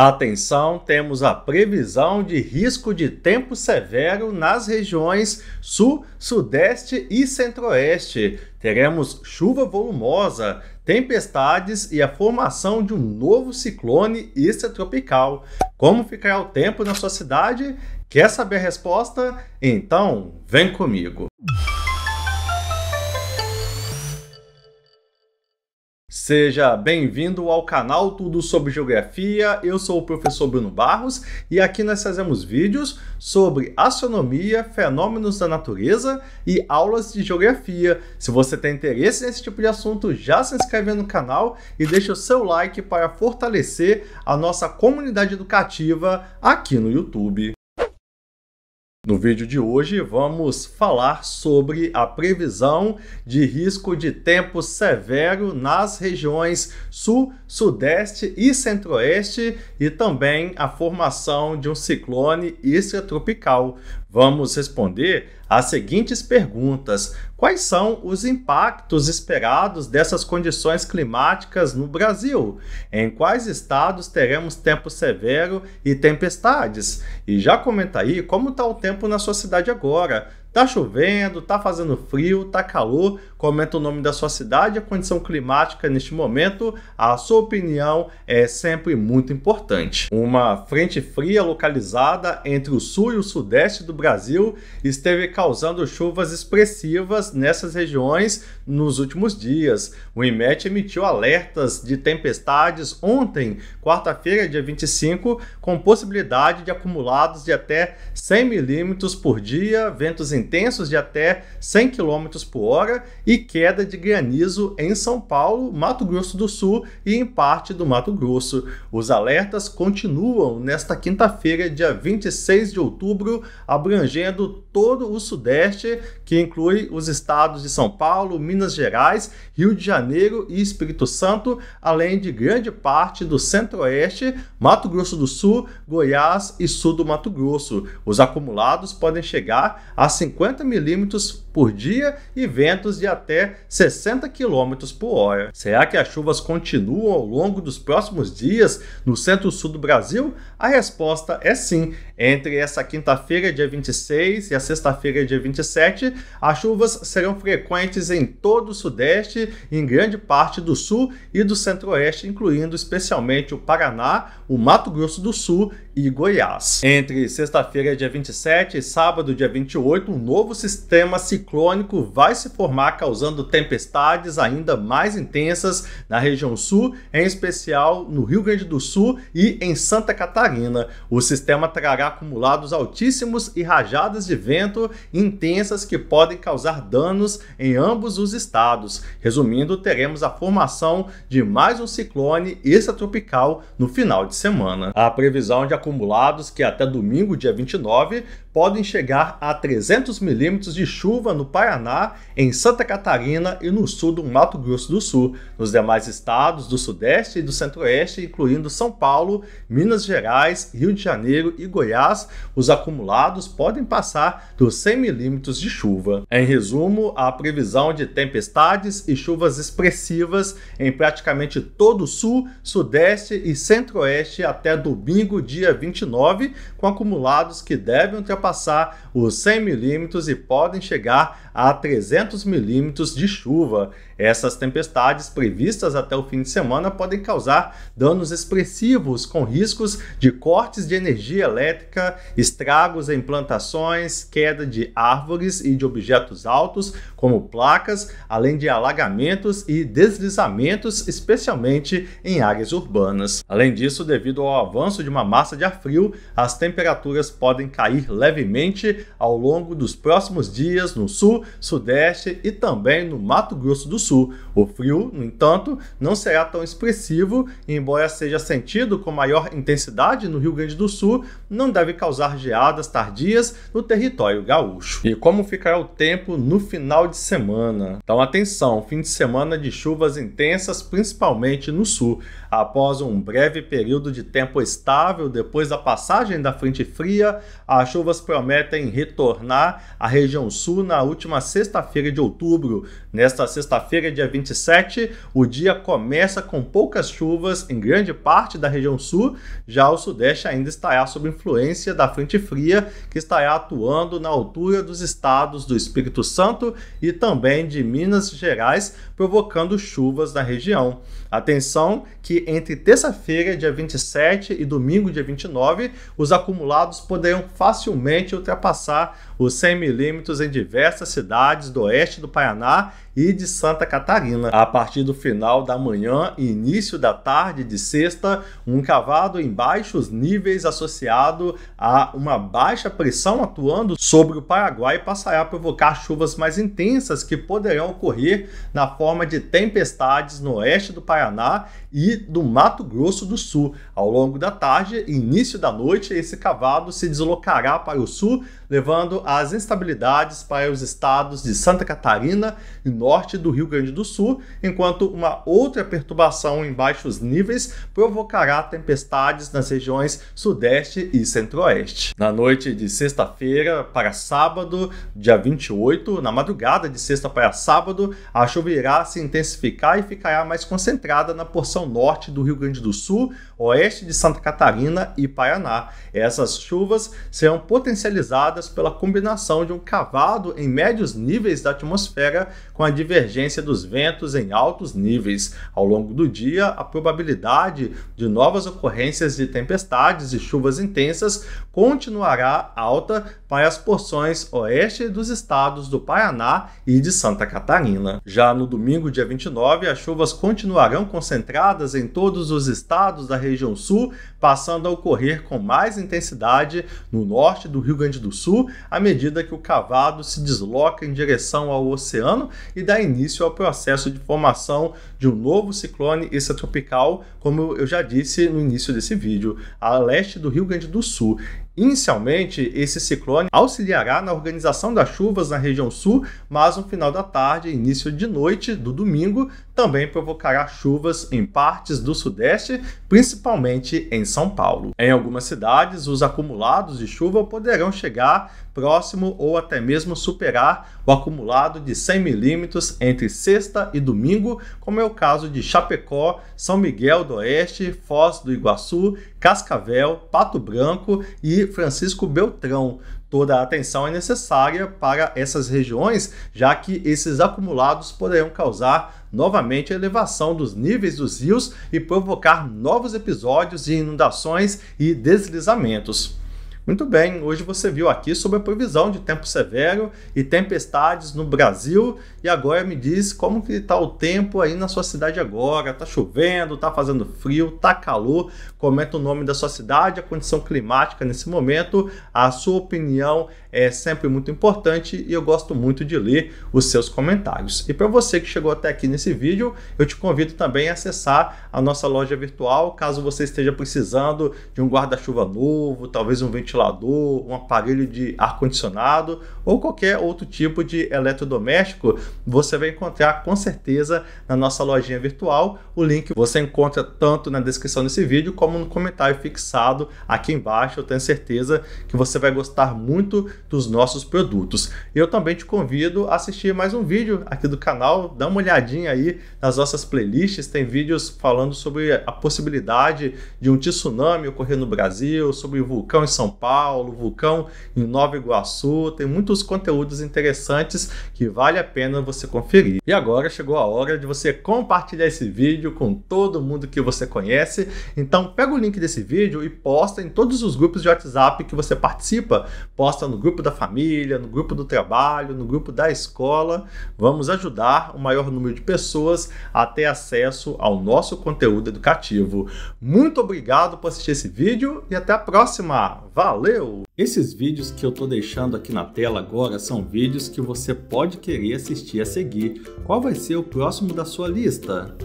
Atenção, temos a previsão de risco de tempo severo nas regiões Sul, Sudeste e Centro-Oeste. Teremos chuva volumosa, tempestades e a formação de um novo ciclone extratropical. Como ficará o tempo na sua cidade? Quer saber a resposta? Então, vem comigo. Seja bem-vindo ao canal Tudo sobre Geografia. Eu sou o professor Bruno Barros e aqui nós fazemos vídeos sobre astronomia, fenômenos da natureza e aulas de geografia. Se você tem interesse nesse tipo de assunto, já se inscreve no canal e deixa o seu like para fortalecer a nossa comunidade educativa aqui no YouTube. No vídeo de hoje vamos falar sobre a previsão de risco de tempo severo nas regiões Sul, Sudeste e Centro-Oeste e também a formação de um ciclone extratropical. Vamos responder às seguintes perguntas: Quais são os impactos esperados dessas condições climáticas no Brasil? Em quais estados teremos tempo severo e tempestades? E já comenta aí como está o tempo na sua cidade agora. Tá chovendo, tá fazendo frio, tá calor comenta o nome da sua cidade, a condição climática neste momento, a sua opinião é sempre muito importante. Uma frente fria localizada entre o sul e o sudeste do Brasil esteve causando chuvas expressivas nessas regiões nos últimos dias. O IMET emitiu alertas de tempestades ontem, quarta-feira, dia 25, com possibilidade de acumulados de até 100 milímetros por dia, ventos intensos de até 100 km por hora e queda de granizo em São Paulo, Mato Grosso do Sul e em parte do Mato Grosso. Os alertas continuam nesta quinta-feira, dia 26 de outubro, abrangendo todo o Sudeste, que inclui os estados de São Paulo, Minas Gerais, Rio de Janeiro e Espírito Santo, além de grande parte do Centro-Oeste, Mato Grosso do Sul, Goiás e sul do Mato Grosso. Os acumulados podem chegar a 50 milímetros por dia e ventos de até 60 km por hora. Será que as chuvas continuam ao longo dos próximos dias no centro-sul do Brasil? A resposta é sim. Entre essa quinta-feira, dia 26, e a sexta-feira, dia 27, as chuvas serão frequentes em todo o Sudeste, em grande parte do Sul e do Centro-Oeste, incluindo especialmente o Paraná, o Mato Grosso do Sul e Goiás. Entre sexta-feira, dia 27 e sábado, dia 28, um novo sistema ciclônico vai se formar, causando tempestades ainda mais intensas na região sul, em especial no Rio Grande do Sul e em Santa Catarina. O sistema trará acumulados altíssimos e rajadas de vento violento intensas que podem causar danos em ambos os estados. Resumindo, teremos a formação de mais um ciclone extratropical no final de semana. A previsão de acumulados que até domingo, dia 29, podem chegar a 300 milímetros de chuva no Paraná, em Santa Catarina e no sul do Mato Grosso do Sul. Nos demais estados do Sudeste e do Centro-Oeste, incluindo São Paulo, Minas Gerais, Rio de Janeiro e Goiás, os acumulados podem passar dos 100 milímetros de chuva. Em resumo, a previsão de tempestades e chuvas expressivas em praticamente todo o Sul, Sudeste e Centro-Oeste até domingo, dia 29, com acumulados que devem ultrapassar ultrapassar os 100 milímetros e podem chegar a 300 milímetros de chuva. Essas tempestades previstas até o fim de semana podem causar danos expressivos, com riscos de cortes de energia elétrica, estragos em plantações, queda de árvores e de objetos altos, como placas, além de alagamentos e deslizamentos, especialmente em áreas urbanas. Além disso, devido ao avanço de uma massa de ar frio, as temperaturas podem cair levemente ao longo dos próximos dias no sul, sudeste e também no Mato Grosso do Sul sul. O frio, no entanto, não será tão expressivo, e embora seja sentido com maior intensidade no Rio Grande do Sul, não deve causar geadas tardias no território gaúcho. E como ficará o tempo no final de semana? Então atenção, fim de semana de chuvas intensas, principalmente no sul. Após um breve período de tempo estável depois da passagem da frente fria, as chuvas prometem retornar à região sul na última sexta-feira de outubro. Nesta sexta-feira quinta-feira, dia 27, o dia começa com poucas chuvas em grande parte da região sul, já o sudeste ainda estará sob influência da frente fria, que estará atuando na altura dos estados do Espírito Santo e também de Minas Gerais, provocando chuvas na região. Atenção que entre terça-feira, dia 27 e domingo, dia 29, os acumulados poderão facilmente ultrapassar os 100 milímetros em diversas cidades do oeste do Paraná e de Santa Catarina. A partir do final da manhã e início da tarde de sexta, um cavado em baixos níveis associado a uma baixa pressão atuando sobre o Paraguai passará a provocar chuvas mais intensas que poderão ocorrer na forma de tempestades no oeste do Paraná e do Mato Grosso do Sul. Ao longo da tarde e início da noite, esse cavado se deslocará para o sul, levando as instabilidades para os estados de Santa Catarina e Norte norte do Rio Grande do Sul, enquanto uma outra perturbação em baixos níveis provocará tempestades nas regiões sudeste e centro-oeste. Na noite de sexta-feira para sábado, dia 28, na madrugada de sexta para sábado, a chuva irá se intensificar e ficará mais concentrada na porção norte do Rio Grande do Sul, oeste de Santa Catarina e Paraná. Essas chuvas serão potencializadas pela combinação de um cavado em médios níveis da atmosfera com a divergência dos ventos em altos níveis. Ao longo do dia, a probabilidade de novas ocorrências de tempestades e chuvas intensas continuará alta para as porções oeste dos estados do Paraná e de Santa Catarina. Já no domingo, dia 29, as chuvas continuarão concentradas em todos os estados da região sul, passando a ocorrer com mais intensidade no norte do Rio Grande do Sul, à medida que o cavado se desloca em direção ao oceano e dá início ao processo de formação de um novo ciclone extratropical, como eu já disse no início desse vídeo, a leste do Rio Grande do Sul. Inicialmente, esse ciclone auxiliará na organização das chuvas na região sul, mas no final da tarde e início de noite do domingo também provocará chuvas em partes do sudeste, principalmente em São Paulo. Em algumas cidades, os acumulados de chuva poderão chegar próximo ou até mesmo superar o acumulado de 100 milímetros entre sexta e domingo, como é o caso de Chapecó, São Miguel do Oeste, Foz do Iguaçu, Cascavel, Pato Branco e Francisco Beltrão. Toda a atenção é necessária para essas regiões, já que esses acumulados poderão causar novamente a elevação dos níveis dos rios e provocar novos episódios de inundações e deslizamentos. Muito bem, hoje você viu aqui sobre a previsão de tempo severo e tempestades no Brasil e agora me diz como que está o tempo aí na sua cidade agora. está chovendo, está fazendo frio, está calor? Comenta o nome da sua cidade, a condição climática nesse momento. A sua opinião é sempre muito importante e eu gosto muito de ler os seus comentários. E para você que chegou até aqui nesse vídeo, eu te convido também a acessar a nossa loja virtual, caso você esteja precisando de um guarda-chuva novo, talvez um ventilador ventilador, um aparelho de ar-condicionado ou qualquer outro tipo de eletrodoméstico, você vai encontrar com certeza na nossa lojinha virtual. O link você encontra tanto na descrição desse vídeo como no comentário fixado aqui embaixo. Eu tenho certeza que você vai gostar muito dos nossos produtos. Eu também te convido a assistir mais um vídeo aqui do canal, dá uma olhadinha aí nas nossas playlists, tem vídeos falando sobre a possibilidade de um tsunami ocorrer no Brasil, sobre o vulcão em São Paulo Paulo, Vulcão em Nova Iguaçu. Tem muitos conteúdos interessantes que vale a pena você conferir. E agora chegou a hora de você compartilhar esse vídeo com todo mundo que você conhece. Então pega o link desse vídeo e posta em todos os grupos de WhatsApp que você participa. Posta no grupo da família, no grupo do trabalho, no grupo da escola. Vamos ajudar o maior número de pessoas a ter acesso ao nosso conteúdo educativo. Muito obrigado por assistir esse vídeo e até a próxima. Valeu! Valeu! Esses vídeos que eu tô deixando aqui na tela agora são vídeos que você pode querer assistir a seguir. Qual vai ser o próximo da sua lista?